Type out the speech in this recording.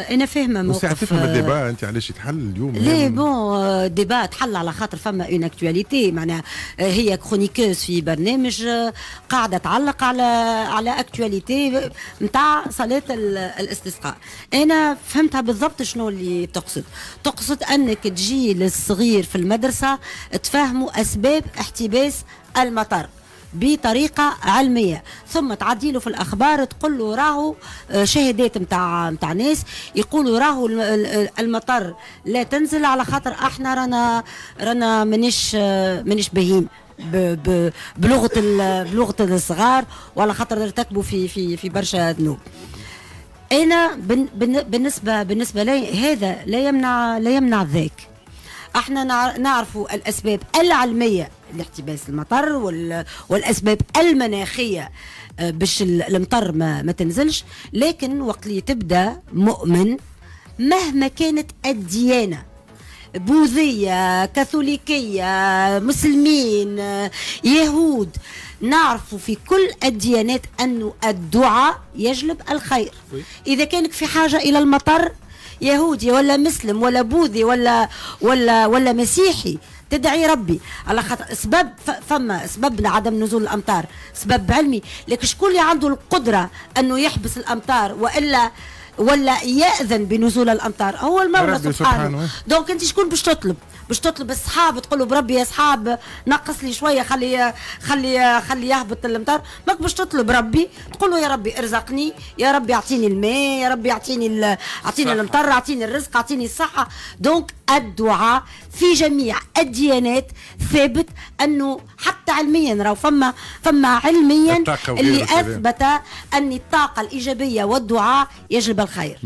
انا فاهمه موقف ساعتك فما آه، الديبا انت علاش يتحل اليوم لي بون ديبا تحل على خاطر فما اون اكتواليتي معناها آه، هي كرونيكوز في برنامج آه، قاعده تعلق على على اكتواليتي نتاع صلاه الاستسقاء انا فهمتها بالضبط شنو اللي تقصد تقصد انك تجي للصغير في المدرسه تفهموا اسباب احتباس المطر بطريقه علميه ثم تعدي له في الاخبار تقول له راهو آه، شهادات نتاع نتاع ناس يقولوا راهو المطر لا تنزل على خاطر احنا رانا رانا مانيش آه، مانيش باهين بلغه بلغه الصغار وعلى خاطر ارتكبوا في في في برشا ذنوب انا بالنسبه بالنسبه لي هذا لا يمنع لا يمنع ذاك احنا نعرفوا الاسباب العلميه لاحتباس المطر والاسباب المناخيه آه، باش المطر ما, ما تنزلش لكن وقت اللي تبدا مؤمن مهما كانت الديانه بوذية كاثوليكية مسلمين آه، يهود نعرف في كل الديانات أن الدعاء يجلب الخير إذا كانك في حاجة إلى المطر يهودي ولا مسلم ولا بوذي ولا ولا ولا مسيحي تدعي ربي على خاطر سبب فما سبب لعدم نزول الامطار سبب علمي لكن شكون اللي عنده القدره انه يحبس الامطار والا ولا ياذن بنزول الامطار هو المولى سبحانه, سبحانه. دونك انت شكون باش تطلب باش تطلب الصحاب تقول له بربي يا صحاب نقص لي شويه خلي خلي خلي يهبط المطر ماك باش تطلب ربي تقول له يا ربي ارزقني يا ربي اعطيني الماء يا ربي اعطيني اعطيني المطر اعطيني الرزق اعطيني الصحه دونك الدعاء في جميع الديانات ثابت انه حتى علميا راهو فما فما علميا اللي اثبت ان الطاقه الايجابيه والدعاء يجلب الخير